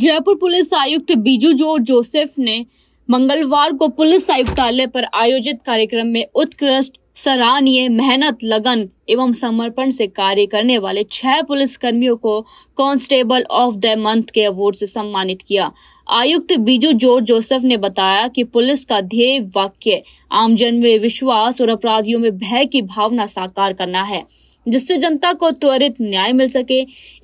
Jaipur police आयुक्त बीजू जोर Joseph ने मंगलवार को पुलिस आयुक्तालय पर आयोजित कार्यक्रम में उत्कृष्ट सराहनीय मेहनत लगन एवं समर्पण से कार्य करने वाले छह पुलिस कर्मियों को कांस्टेबल ऑफ द मंथ के अवार्ड से सम्मानित किया आयुक्त बीजू जोर जोसेफ ने बताया कि पुलिस का ध्येय वाक्य आमजन में विश्वास और अपराधियों में भय की भावना साकार करना है जिससे जनता को त्वरित न्याय मिल सके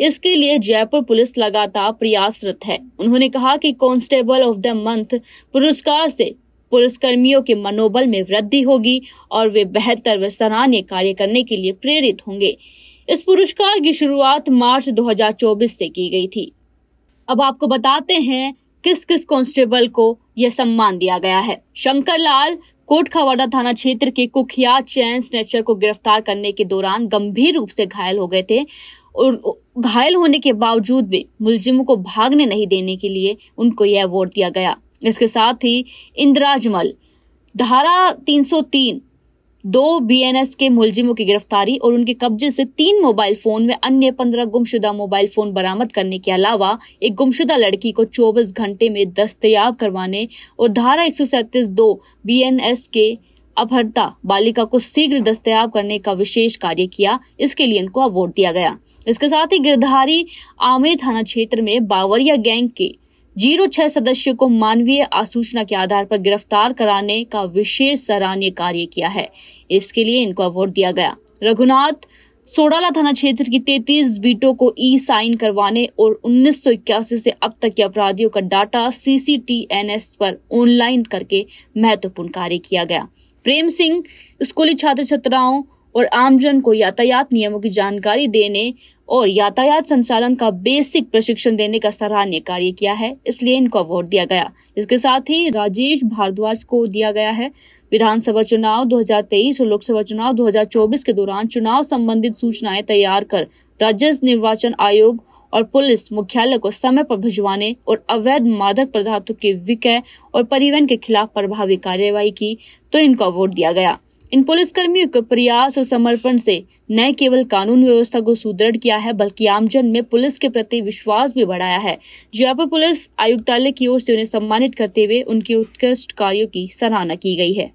इसके लिए जयपुर पुलिस लगातार प्रयासरत है उन्होंने कहा कि कांस्टेबल ऑफ द मंथ पुरस्कार से पुलिसकर्मियों के मनोबल में वृद्धि होगी और वे बेहतर व सराहनीय कार्य करने के लिए प्रेरित होंगे इस पुरस्कार की शुरुआत मार्च 2024 से की गई थी अब आपको बताते हैं किस किस कांस्टेबल को यह सम्मान दिया गया है शंकर लाल कोटखावाड़ा थाना क्षेत्र के कुख्यात चैन स्नेचर को गिरफ्तार करने के दौरान गंभीर रूप से घायल हो गए थे और घायल होने के बावजूद भी मुलजिमों को भागने नहीं देने के लिए उनको यह अवार्ड दिया गया इसके साथ ही इंदिराजमल धारा 303 दो बीएनएस के मुलजिमों की गिरफ्तारी और उनके कब्जे से तीन मोबाइल फोन में अन्य पंद्रह गुमशुदा मोबाइल फोन बरामद करने के अलावा एक गुमशुदा लड़की को 24 घंटे में दस्तयाब करवाने और धारा एक सौ दो बीएनएस के अपहरता बालिका को शीघ्र दस्तयाब करने का विशेष कार्य किया इसके लिए इनको अवार्ड दिया गया इसके साथ ही गिरधारी आमे थाना क्षेत्र में बावरिया गैंग के जीरो छह सदस्यों को मानवीय आसूचना के आधार पर गिरफ्तार कराने का विशेष सराहनीय कार्य किया है इसके लिए इनको अवार्ड दिया गया रघुनाथ सोडाला थाना क्षेत्र की तैतीस बीटों को ई साइन करवाने और उन्नीस से अब तक के अपराधियों का डाटा सीसीटीएनएस पर ऑनलाइन करके महत्वपूर्ण कार्य किया गया प्रेम सिंह स्कूली छात्र छात्राओं और आमजन को यातायात नियमों की जानकारी देने और यातायात संचालन का बेसिक प्रशिक्षण देने का सराहनीय कार्य किया है इसलिए इनको अवार्ड दिया गया इसके साथ ही राजेश भारद्वाज को दिया गया है विधानसभा चुनाव 2023 और लोकसभा चुनाव 2024 के दौरान चुनाव संबंधित सूचनाएं तैयार कर राज्य निर्वाचन आयोग और पुलिस मुख्यालय को समय पर भिजवाने और अवैध मादक पदार्थों के विक्रय और परिवहन के खिलाफ प्रभावी कार्यवाही की तो इनको अवार्ड दिया गया इन पुलिसकर्मियों के प्रयास और समर्पण से न केवल कानून व्यवस्था को सुदृढ़ किया है बल्कि आमजन में पुलिस के प्रति विश्वास भी बढ़ाया है जयपुर पुलिस आयुक्तालय की ओर से उन्हें सम्मानित करते हुए उनके उत्कृष्ट कार्यों की सराहना की गई है